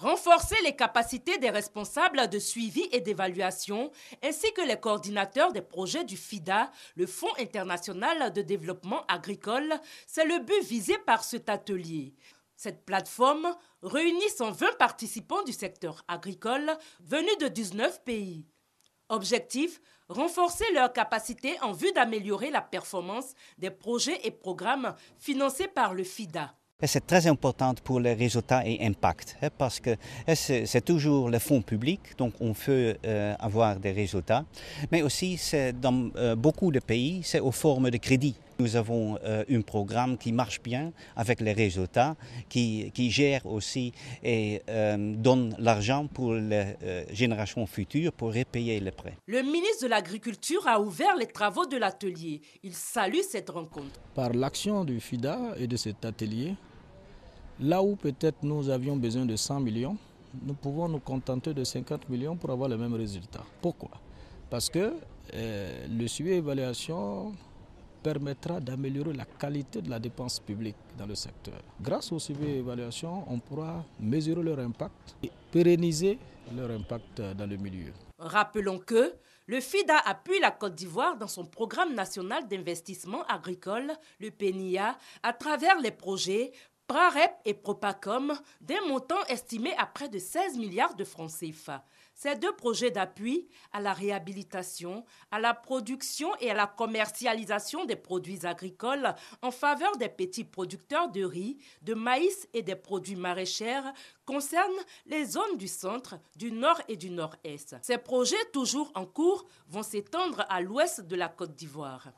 renforcer les capacités des responsables de suivi et d'évaluation, ainsi que les coordinateurs des projets du FIDA, le Fonds international de développement agricole, c'est le but visé par cet atelier. Cette plateforme réunit 120 participants du secteur agricole venus de 19 pays. Objectif, renforcer leurs capacités en vue d'améliorer la performance des projets et programmes financés par le FIDA. C'est très important pour les résultats et impact, hein, parce que hein, c'est toujours le fonds public, donc on veut euh, avoir des résultats. Mais aussi, dans euh, beaucoup de pays, c'est aux formes de crédit. Nous avons euh, un programme qui marche bien avec les résultats, qui, gère aussi et euh, donne l'argent pour les euh, générations futures pour repayer les prêts. Le ministre de l'Agriculture a ouvert les travaux de l'atelier. Il salue cette rencontre. Par l'action du FIDA et de cet atelier, là où peut-être nous avions besoin de 100 millions, nous pouvons nous contenter de 50 millions pour avoir le même résultat. Pourquoi Parce que le suivi évaluation permettra d'améliorer la qualité de la dépense publique dans le secteur. Grâce au suivi et évaluation, on pourra mesurer leur impact et pérenniser leur impact dans le milieu. Rappelons que le FIDA appuie la Côte d'Ivoire dans son programme national d'investissement agricole, le PENIA, à travers les projets BRAREP et Propacom des montants estimés à près de 16 milliards de francs CFA. Ces deux projets d'appui à la réhabilitation, à la production et à la commercialisation des produits agricoles en faveur des petits producteurs de riz, de maïs et des produits maraîchers concernent les zones du centre, du nord et du nord-est. Ces projets toujours en cours vont s'étendre à l'ouest de la Côte d'Ivoire.